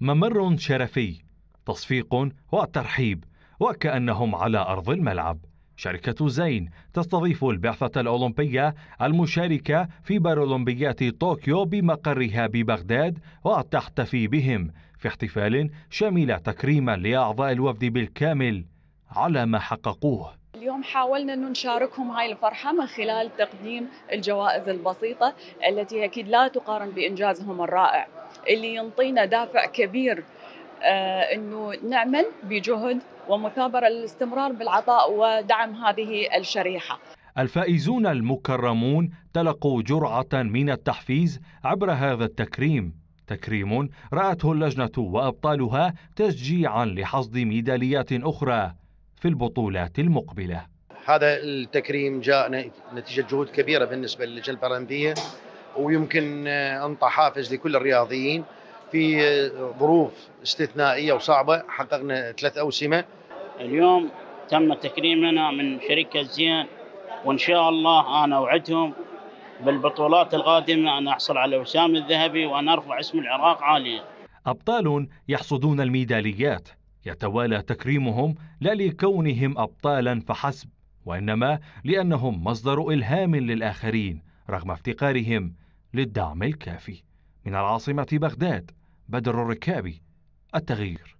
ممر شرفي تصفيق وترحيب وكأنهم على أرض الملعب شركة زين تستضيف البعثة الأولمبية المشاركة في بارولمبيات طوكيو بمقرها ببغداد وتحتفي بهم في احتفال شمل تكريما لأعضاء الوفد بالكامل على ما حققوه اليوم حاولنا أن نشاركهم هاي الفرحة من خلال تقديم الجوائز البسيطة التي أكيد لا تقارن بإنجازهم الرائع اللي ينطينا دافع كبير آه، أنه نعمل بجهد ومثابرة للاستمرار بالعطاء ودعم هذه الشريحة الفائزون المكرمون تلقوا جرعة من التحفيز عبر هذا التكريم تكريم رأته اللجنة وأبطالها تشجيعا لحصد ميداليات أخرى في البطولات المقبلة هذا التكريم جاء نتيجة جهود كبيرة بالنسبة للجنة الأولمبية ويمكن أنطى حافز لكل الرياضيين في ظروف استثنائية وصعبة حققنا ثلاث أوسمة اليوم تم تكريمنا من شركة زين وإن شاء الله أنا أوعدهم بالبطولات القادمة أن أحصل على وسام الذهبي وأن أرفع اسم العراق عاليا أبطال يحصدون الميداليات يتوالى تكريمهم لا لكونهم أبطالا فحسب وإنما لأنهم مصدر إلهام للآخرين رغم افتقارهم للدعم الكافي من العاصمة بغداد بدر الركابي التغيير